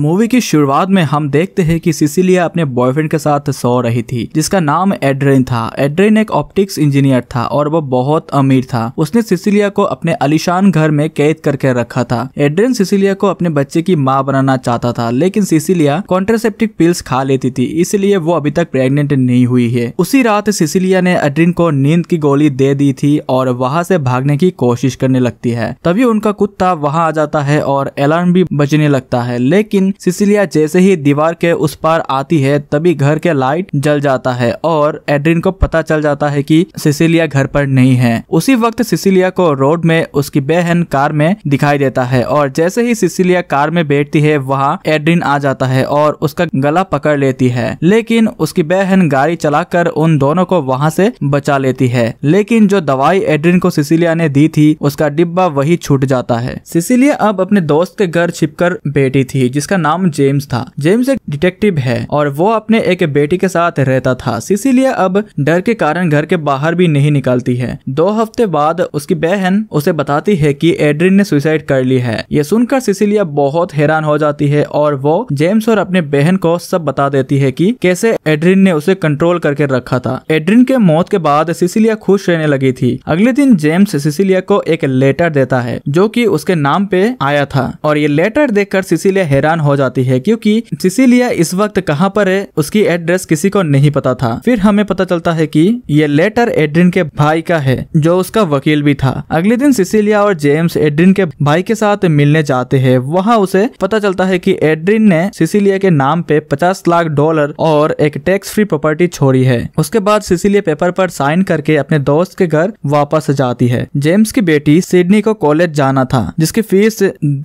movie की शुरुआत में हम देखते हैं कि सिसिलिया अपने बॉयफ्रेंड के साथ सो रही थी जिसका नाम एड्रेन था एड्रेन एक ऑप्टिक्स इंजीनियर था और वो बहुत अमीर था उसने सिसिलिया को अपने अलीशान घर में कैद करके रखा था एड्रेन सिसिलिया को अपने बच्चे की माँ बनाना चाहता था लेकिन सिसिलिया कॉन्ट्रासेप्टिक पिल्स खा लेती थी इसलिए वो अभी तक प्रेगनेंट नहीं हुई है उसी रात सिसिलिया ने एड्रिन को नींद की गोली दे दी थी और वहाँ से भागने की कोशिश करने लगती है तभी उनका कुत्ता वहाँ आ जाता है और अलार्म भी बजने लगता है लेकिन लेकिन सिसिलिया जैसे ही दीवार के उस पार आती है तभी घर के लाइट जल जाता है और एड्रिन को पता चल जाता है कि सिसिलिया घर पर नहीं है उसी वक्त सिसिलिया को रोड में उसकी बेहन कार में दिखाई देता है और जैसे ही सिसिलिया कार में बैठती है वहाँ एड्रिन आ जाता है और उसका गला पकड़ लेती है लेकिन उसकी बहन गाड़ी चलाकर उन दोनों को वहाँ से बचा लेती है लेकिन जो दवाई एड्रिन को सिसिलिया ने दी थी उसका डिब्बा वही छूट जाता है सिसिलिया अब अपने दोस्त के घर छिपकर बैठी थी जिसका जिसका नाम जेम्स था जेम्स एक डिटेक्टिव है और वो अपने एक बेटी के साथ रहता था सिसिलिया अब डर के कारण घर के बाहर भी नहीं निकलती है दो हफ्ते बाद उसकी बहन उसे बताती है कि एड्रिन ने सुसाइड कर ली है ये सुनकर सिसिलिया बहुत हैरान हो जाती है और वो जेम्स और अपने बहन को सब बता देती है कि कैसे एड्रिन ने उसे कंट्रोल करके रखा था एड्रिन के मौत के बाद सिसिलिया खुश रहने लगी थी अगले दिन जेम्स सिसिलिया को एक लेटर देता है जो कि उसके नाम पे आया था और ये लेटर देखकर सिसिलिया हैरान हैरान हो जाती है क्योंकि सिसिलिया इस वक्त कहाँ पर है उसकी एड्रेस किसी को नहीं पता था फिर हमें पता चलता है कि ये लेटर एड्रिन के भाई का है जो उसका वकील भी था अगले दिन सिसिलिया और जेम्स एड्रिन के भाई के साथ मिलने जाते हैं वहाँ उसे पता चलता है की एड्रिन ने सिसिलिया के नाम पे पचास लाख डॉलर और एक टैक्स फ्री प्रॉपर्टी छोड़ी है उसके बाद सिसिलिया पेपर पर साइन करके अपने दोस्त के घर वापस जाती है जेम्स की बेटी सिडनी को कॉलेज जाना था जिसकी फीस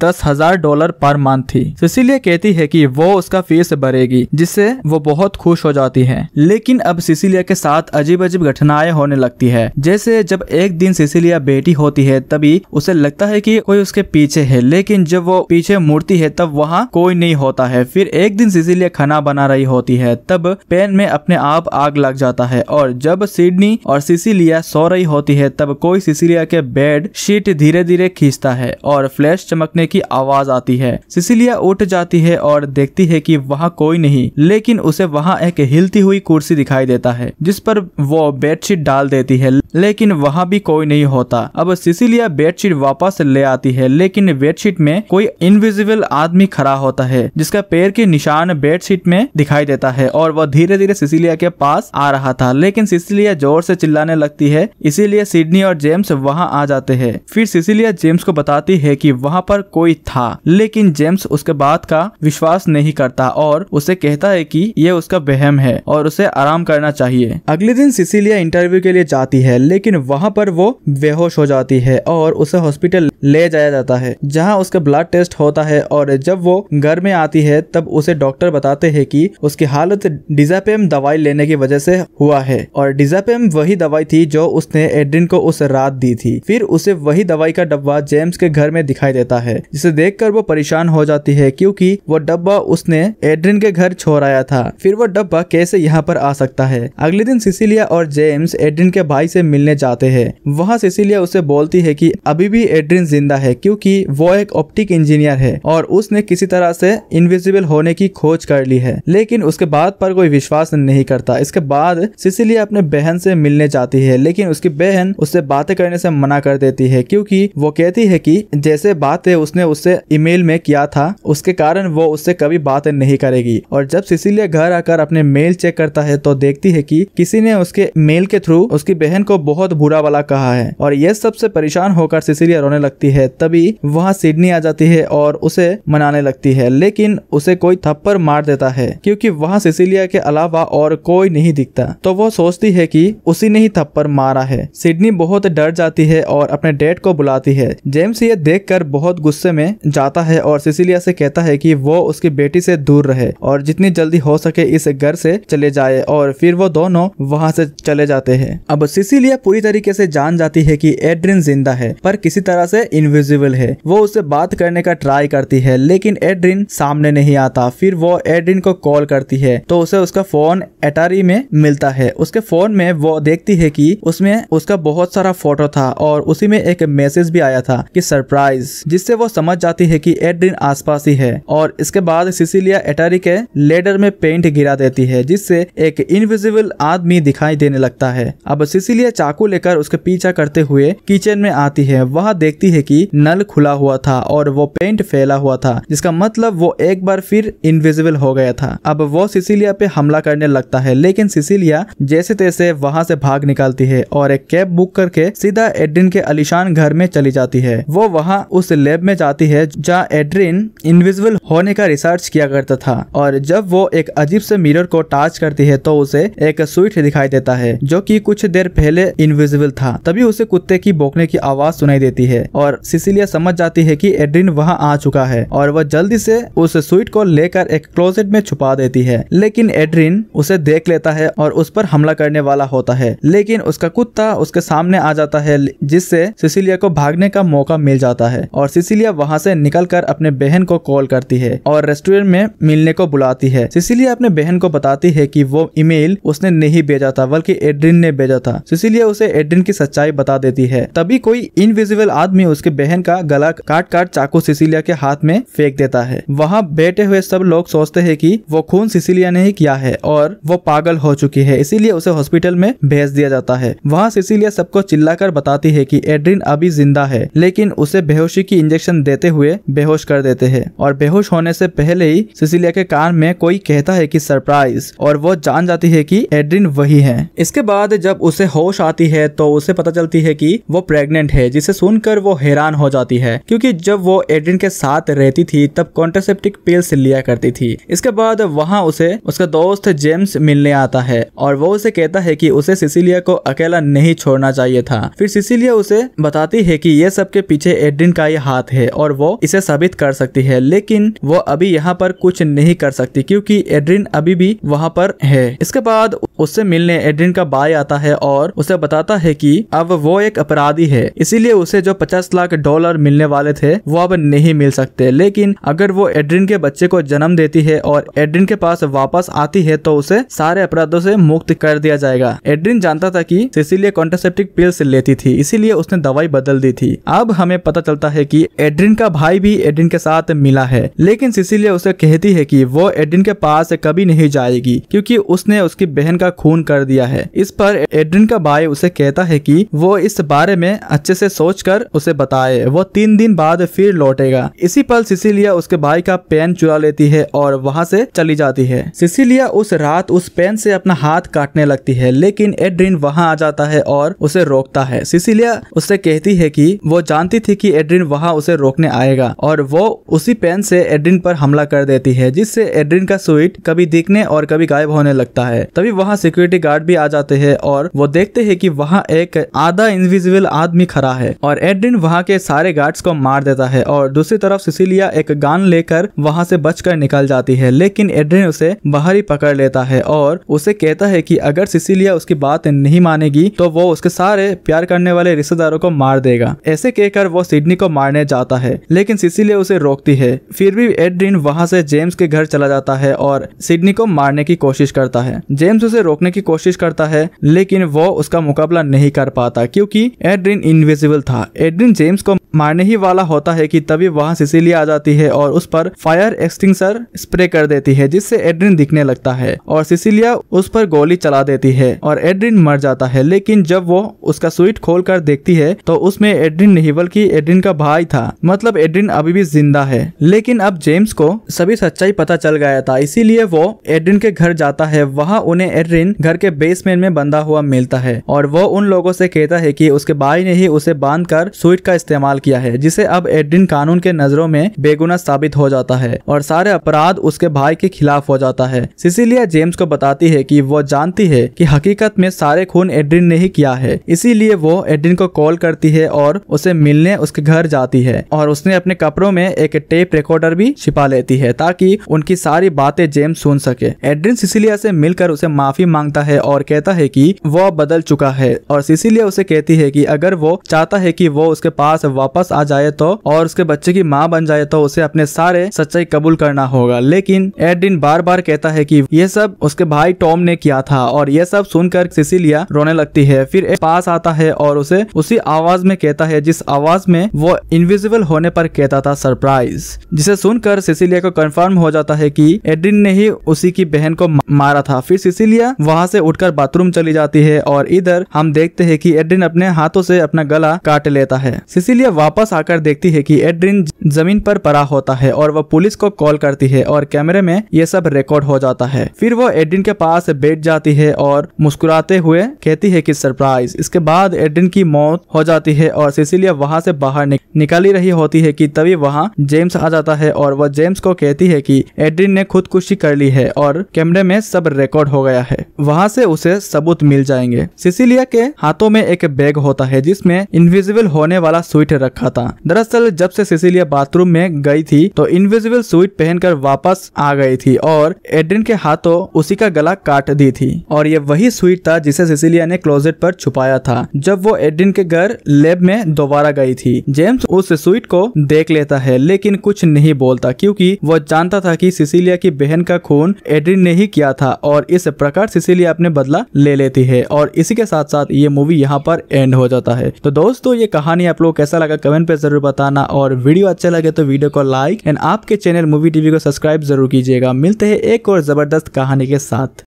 दस हजार डॉलर पर मंथ थी सिसिलिया इसीलिए कहती है कि वो उसका फीस भरेगी जिससे वो बहुत खुश हो जाती है लेकिन अब सिसिलिया के साथ अजीब अजीब घटनाएं होने लगती है जैसे जब एक दिन सिसिलिया बेटी होती है तभी उसे लगता है कि कोई उसके पीछे है लेकिन जब वो पीछे मुड़ती है तब वहाँ कोई नहीं होता है फिर एक दिन सिसिलिया खाना बना रही होती है तब पेन में अपने आप आग लग जाता है और जब सिडनी और सिसिलिया सो रही होती है तब कोई सिसिलिया के बेड शीट धीरे धीरे खींचता है और फ्लैश चमकने की आवाज आती है सिसिलिया उठ जाती है और देखती है कि वहाँ कोई नहीं लेकिन उसे वहाँ एक हिलती हुई कुर्सी दिखाई देता है जिस पर वो बेडशीट डाल देती है लेकिन वहाँ भी कोई नहीं होता अब सिसिलिया बेडशीट वापस ले आती है लेकिन बेडशीट में कोई इनविजिबल आदमी खड़ा होता है जिसका पैर के निशान बेडशीट में दिखाई देता है और वह धीरे धीरे सिसिलिया के पास आ रहा था लेकिन सिसिलिया जोर से चिल्लाने लगती है इसीलिए सिडनी और जेम्स वहाँ आ जाते हैं फिर सिसिलिया जेम्स को बताती है की वहाँ पर कोई था लेकिन जेम्स उसके बाद बात का विश्वास नहीं करता और उसे कहता है कि यह उसका बहम है और उसे आराम करना चाहिए अगले दिन सिसिलिया इंटरव्यू के लिए जाती है लेकिन वहाँ पर वो बेहोश हो जाती है और उसे हॉस्पिटल ले जाया जाता है जहाँ उसका ब्लड टेस्ट होता है और जब वो घर में आती है तब उसे डॉक्टर बताते हैं कि उसकी हालत डिजापेम दवाई लेने की वजह से हुआ है और डिजापेम वही दवाई थी जो उसने एड्रिन को उस रात दी थी फिर उसे वही दवाई का डब्बा जेम्स के घर में दिखाई देता है जिसे देखकर वो परेशान हो जाती है कि क्योंकि वो डब्बा उसने एड्रिन के घर छोड़ आया था फिर वो डब्बा कैसे यहाँ पर आ सकता है अगले दिन सिसिलिया और जेम्स एड्रिन के भाई से मिलने जाते हैं वहाँ सिसिलिया उसे बोलती है कि अभी भी एड्रिन जिंदा है क्योंकि वो एक ऑप्टिक इंजीनियर है और उसने किसी तरह से इनविजिबल होने की खोज कर ली है लेकिन उसके बाद पर कोई विश्वास नहीं करता इसके बाद सिसिलिया अपने बहन से मिलने जाती है लेकिन उसकी बहन उससे बातें करने से मना कर देती है क्योंकि वो कहती है कि जैसे बातें उसने उससे ईमेल में किया था उसके कारण वो उससे कभी बात नहीं करेगी और जब सिसिलिया घर आकर अपने मेल चेक करता है तो देखती है कि किसी ने उसके मेल के थ्रू उसकी बहन को बहुत बुरा वाला कहा है और यह सबसे परेशान होकर सिसिलिया रोने लगती है तभी वहाँ सिडनी आ जाती है और उसे मनाने लगती है लेकिन उसे कोई थप्पड़ मार देता है क्योंकि वहाँ सिसिलिया के अलावा और कोई नहीं दिखता तो वो सोचती है कि उसी ने ही थप्पड़ मारा है सिडनी बहुत डर जाती है और अपने डेड को बुलाती है जेम्स ये देख कर बहुत गुस्से में जाता है और सिसिलिया से कहता है है कि वो उसकी बेटी से दूर रहे और जितनी जल्दी हो सके इस घर से चले जाए और फिर वो दोनों वहाँ से चले जाते हैं अब सिसिलिया पूरी तरीके से जान जाती है कि एड्रिन जिंदा है पर किसी तरह से इनविजिबल है वो उससे बात करने का ट्राई करती है लेकिन एड्रिन सामने नहीं आता फिर वो एड्रिन को कॉल करती है तो उसे उसका फोन एटारी में मिलता है उसके फोन में वो देखती है कि उसमें उसका बहुत सारा फोटो था और उसी में एक मैसेज भी आया था कि सरप्राइज जिससे वो समझ जाती है कि एड्रिन आसपास ही है और इसके बाद सिसिलिया एटारी के लेडर में पेंट गिरा देती है जिससे एक इनविजिबल आदमी दिखाई देने लगता है अब सिसिलिया चाकू लेकर उसके पीछा करते हुए किचन में आती है वह देखती है की नल खुला हुआ था और वो पेंट फैला हुआ था जिसका मतलब वो एक बार फिर इनविजिबल हो गया था अब वो सिसिलिया पे हमला करने लगता है लेकिन सिसिलिया जैसे तैसे वहाँ से भाग निकालती है और एक कैब बुक करके सीधा एड्रिन के अलीशान घर में चली जाती है वो वहाँ उस लैब में जाती है जहाँ एड्रिन इनविजिबल इनविजिबल होने का रिसर्च किया करता था और जब वो एक अजीब से मिरर को टच करती है तो उसे एक स्वीट दिखाई देता है जो कि कुछ देर पहले इनविजिबल था तभी उसे कुत्ते की बोकने की आवाज सुनाई देती है और सिसिलिया समझ जाती है कि एड्रिन वहां आ चुका है और वह जल्दी से उस स्वीट को लेकर एक क्लोजेट में छुपा देती है लेकिन एड्रिन उसे देख लेता है और उस पर हमला करने वाला होता है लेकिन उसका कुत्ता उसके सामने आ जाता है जिससे सिसिलिया को भागने का मौका मिल जाता है और सिसिलिया वहां से निकलकर अपने बहन को कॉल करती है और रेस्टोरेंट में मिलने को बुलाती है सिसिलिया अपने बहन को बताती है की वो ईमेल उसने नहीं भेजा था बल्कि एड्रिन ने भेजा था सिसिलिया उसे एड्रिन की सच्चाई बता देती है तभी कोई इनविजिबल आदमी उसके बहन का गला काट काट चाकू सिसिलिया के हाथ में फेंक देता है वहाँ बैठे हुए सब लोग सोचते है की वो खून सिसिलिया ने ही किया है और वो पागल हो चुकी है इसीलिए उसे हॉस्पिटल में भेज दिया जाता है वहाँ सिसिलिया सबको चिल्लाकर बताती है की एड्रिन अभी जिंदा है लेकिन उसे बेहोशी की इंजेक्शन देते हुए बेहोश कर देते हैं और बेहोश होने से पहले ही सिसिलिया के कान में कोई कहता है कि सरप्राइज और वो जान जाती है कि एड्रिन वही है इसके बाद जब उसे होश आती है तो उसे पता चलती है कि वो प्रेग्नेंट है जिसे सुनकर वो हैरान हो जाती है क्योंकि जब वो एड्रिन के साथ रहती थी तब कॉन्ट्रासेप्टिक पिल्स लिया करती थी इसके बाद वहाँ उसे उसका दोस्त जेम्स मिलने आता है और वो उसे कहता है की उसे सिसिलिया को अकेला नहीं छोड़ना चाहिए था फिर सिसिलिया उसे बताती है की ये सबके पीछे एड्रिन का ही हाथ है और वो इसे साबित कर सकती है लेकिन लेकिन वो अभी यहाँ पर कुछ नहीं कर सकती क्योंकि एड्रिन अभी भी वहाँ पर है इसके बाद उससे मिलने एड्रिन का बाय आता है और उसे बताता है कि अब वो एक अपराधी है इसीलिए उसे जो 50 लाख डॉलर मिलने वाले थे वो अब नहीं मिल सकते लेकिन अगर वो एड्रिन के बच्चे को जन्म देती है और एड्रिन के पास वापस आती है तो उसे सारे अपराधों से मुक्त कर दिया जाएगा एड्रिन जानता था की सिसिलिया कॉन्ट्रासेप्टिक पिल्स लेती थी इसीलिए उसने दवाई बदल दी थी अब हमें पता चलता है की एड्रिन का भाई भी एड्रिन के साथ मिला है है लेकिन सिसिलिया उसे कहती है कि वो एड्रिन के पास कभी नहीं जाएगी क्योंकि उसने उसकी बहन का खून कर दिया है इस पर एड्रिन का भाई उसे कहता है कि वो इस बारे में अच्छे से सोच कर उसे बताए वो तीन दिन बाद फिर लौटेगा इसी पल सिसिलिया उसके भाई का पेन चुरा लेती है और वहाँ से चली जाती है सिसिलिया उस रात उस पेन से अपना हाथ काटने लगती है लेकिन एड्रिन वहाँ आ जाता है और उसे रोकता है सिसिलिया उससे कहती है कि वो जानती थी कि एड्रिन वहाँ उसे रोकने आएगा और वो उसी पेन से एड्रिन पर हमला कर देती है जिससे एड्रिन का स्वीट कभी दिखने और कभी गायब होने लगता है तभी वहाँ सिक्योरिटी गार्ड भी आ जाते हैं और वो देखते है की वहाँ एक आधा इनविजिबल आदमी खड़ा है और एड्रिन वहाँ के सारे गार्ड्स को मार देता है और दूसरी तरफ सिसिलिया एक गान लेकर वहाँ से बचकर निकल जाती है लेकिन एड्रिन उसे बाहर ही पकड़ लेता है और उसे कहता है कि अगर सिसिलिया उसकी बात नहीं मानेगी तो वो उसके सारे प्यार करने वाले रिश्तेदारों को मार देगा ऐसे कहकर वो सिडनी को मारने जाता है लेकिन सिसिलिया उसे रोकती है फिर भी एड्रिन वहां से जेम्स के घर चला जाता है और सिडनी को मारने की कोशिश करता है जेम्स उसे रोकने की कोशिश करता है लेकिन वो उसका मुकाबला नहीं कर पाता क्योंकि एड्रिन इनविजिबल था एड्रिन जेम्स को मारने ही वाला होता है कि तभी वहां सिसिलिया आ जाती है और उस पर फायर एक्सटिंग स्प्रे कर देती है जिससे एड्रिन दिखने लगता है और सिसिलिया उस पर गोली चला देती है और एड्रिन मर जाता है लेकिन जब वो उसका स्वीट खोल कर देखती है तो उसमें एड्रिन नहीं बल्कि एड्रिन का भाई था मतलब एड्रिन अभी भी जिंदा है लेकिन लेकिन अब जेम्स को सभी सच्चाई पता चल गया था इसीलिए वो एड्रिन के घर जाता है वहाँ उन्हें एड्रिन घर के बेसमेंट में बंधा हुआ मिलता है और वो उन लोगों से कहता है कि उसके भाई ने ही उसे बांध कर स्वीट का इस्तेमाल किया है जिसे अब एड्रिन कानून के नजरों में बेगुना साबित हो जाता है और सारे अपराध उसके भाई के खिलाफ हो जाता है सिसिलिया जेम्स को बताती है की वो जानती है की हकीकत में सारे खून एड्रिन ने ही किया है इसीलिए वो एड्रिन को कॉल करती है और उसे मिलने उसके घर जाती है और उसने अपने कपड़ों में एक टेप रिकॉर्ड रिकॉर्डर भी छिपा लेती है ताकि उनकी सारी बातें जेम्स सुन सके एड्रिन सिसिलिया से मिलकर उसे माफी मांगता है और कहता है कि वो बदल चुका है और सिसिलिया उसे कहती है कि अगर वो चाहता है कि वो उसके पास वापस आ जाए तो और उसके बच्चे की माँ बन जाए तो उसे अपने सारे सच्चाई कबूल करना होगा लेकिन एड्रिन बार बार कहता है की यह सब उसके भाई टॉम ने किया था और यह सब सुनकर सिसिलिया रोने लगती है फिर पास आता है और उसे उसी आवाज में कहता है जिस आवाज में वो इनविजिबल होने पर कहता था सरप्राइज जिसे सुनकर सिसिलिया को कंफर्म हो जाता है कि एड्रिन ने ही उसी की बहन को मारा था फिर सिसिलिया वहां से उठकर बाथरूम चली जाती है और इधर हम देखते हैं कि एड्रिन अपने हाथों से अपना गला काट लेता है सिसिलिया वापस आकर देखती है कि एड्रिन जमीन पर पड़ा होता है और वह पुलिस को कॉल करती है और कैमरे में ये सब रिकॉर्ड हो जाता है फिर वो एड्रिन के पास बैठ जाती है और मुस्कुराते हुए कहती है कि सरप्राइज इसके बाद एड्रिन की मौत हो जाती है और सिसिलिया वहां से बाहर निकाली रही होती है कि तभी वहां जेम्स आ जाता जाता है और वह जेम्स को कहती है कि एड्रिन ने खुदकुशी कर ली है और कैमरे में सब रिकॉर्ड हो गया है वहाँ से उसे सबूत मिल जाएंगे सिसिलिया के हाथों में एक बैग होता है जिसमें इनविजिबल होने वाला स्वीट रखा था दरअसल जब से सिसिलिया बाथरूम में गई थी तो इनविजिबल स्वीट पहनकर वापस आ गई थी और एड्रिन के हाथों उसी का गला काट दी थी और ये वही स्वीट था जिसे सिसिलिया ने क्लोजेट पर छुपाया था जब वो एड्रिन के घर लेब में दोबारा गई थी जेम्स उस स्वीट को देख लेता है लेकिन कुछ नहीं नहीं बोलता क्योंकि वह जानता था कि सिसिलिया की बहन का खून एड्रिन ने ही किया था और इस प्रकार सिसिलिया अपने बदला ले लेती है और इसी के साथ साथ ये मूवी यहाँ पर एंड हो जाता है तो दोस्तों ये कहानी आप लोग कैसा लगा कमेंट पे जरूर बताना और वीडियो अच्छा लगे तो वीडियो को लाइक एंड आपके चैनल मूवी टीवी को सब्सक्राइब जरूर कीजिएगा मिलते हैं एक और जबरदस्त कहानी के साथ